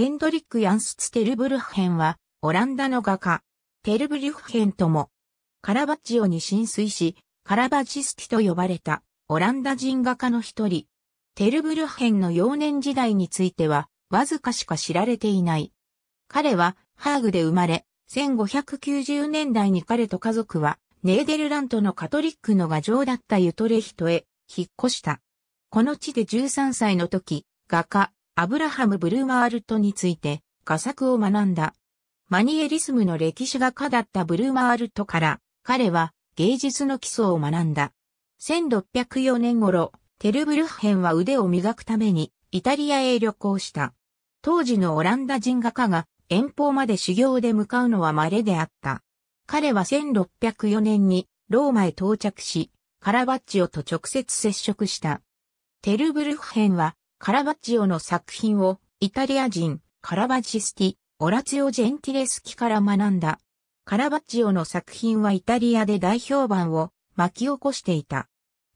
ヘンドリック・ヤンスツ・テルブルフヘンは、オランダの画家、テルブリュッヘンとも、カラバッジオに浸水し、カラバジスキと呼ばれた、オランダ人画家の一人。テルブルフヘンの幼年時代については、わずかしか知られていない。彼は、ハーグで生まれ、1590年代に彼と家族は、ネーデルラントのカトリックの牙城だったユトレヒトへ、引っ越した。この地で13歳の時、画家、アブラハム・ブルーマールトについて画作を学んだ。マニエリスムの歴史画家だったブルーマールトから彼は芸術の基礎を学んだ。1604年頃、テルブルッヘンは腕を磨くためにイタリアへ旅行した。当時のオランダ人画家が遠方まで修行で向かうのは稀であった。彼は1604年にローマへ到着し、カラバッチオと直接接触した。テルブルッヘンはカラバッジオの作品をイタリア人カラバジスティ、オラツィジェンティレスキから学んだ。カラバッジオの作品はイタリアで大評判を巻き起こしていた。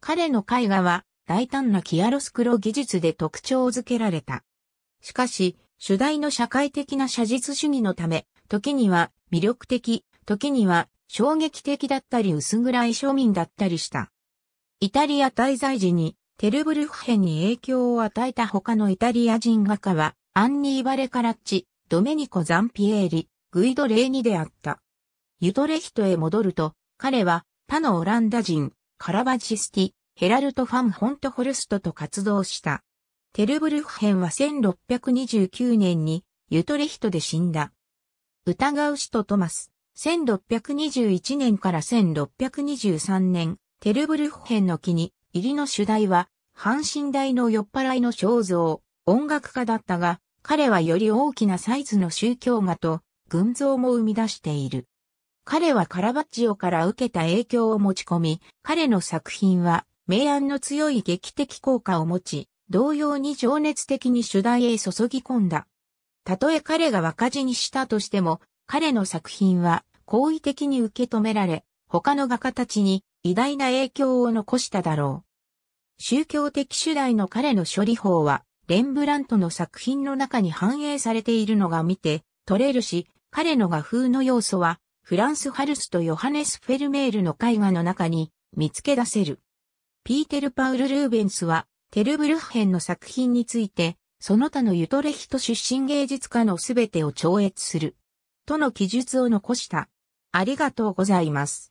彼の絵画は大胆なキアロスクロ技術で特徴づけられた。しかし、主題の社会的な写実主義のため、時には魅力的、時には衝撃的だったり薄暗い庶民だったりした。イタリア滞在時にテルブルフ編に影響を与えた他のイタリア人画家は、アンニー・バレカラッチ、ドメニコ・ザンピエーリ、グイド・レーニであった。ユトレヒトへ戻ると、彼は他のオランダ人、カラバジスティ、ヘラルト・ファン・ホント・ホルストと活動した。テルブルフ編は1629年にユトレヒトで死んだ。疑う人トマス、1621年から1623年、テルブルフ編の木に入りの主題は、阪神大の酔っ払いの肖像、音楽家だったが、彼はより大きなサイズの宗教画と、群像も生み出している。彼はカラバッジオから受けた影響を持ち込み、彼の作品は、明暗の強い劇的効果を持ち、同様に情熱的に主題へ注ぎ込んだ。たとえ彼が若字にしたとしても、彼の作品は好意的に受け止められ、他の画家たちに偉大な影響を残しただろう。宗教的主題の彼の処理法は、レンブラントの作品の中に反映されているのが見て、取れるし、彼の画風の要素は、フランス・ハルスとヨハネス・フェルメールの絵画の中に見つけ出せる。ピーテル・パウル・ルーベンスは、テルブルフヘンの作品について、その他のユトレヒト出身芸術家のすべてを超越する。との記述を残した。ありがとうございます。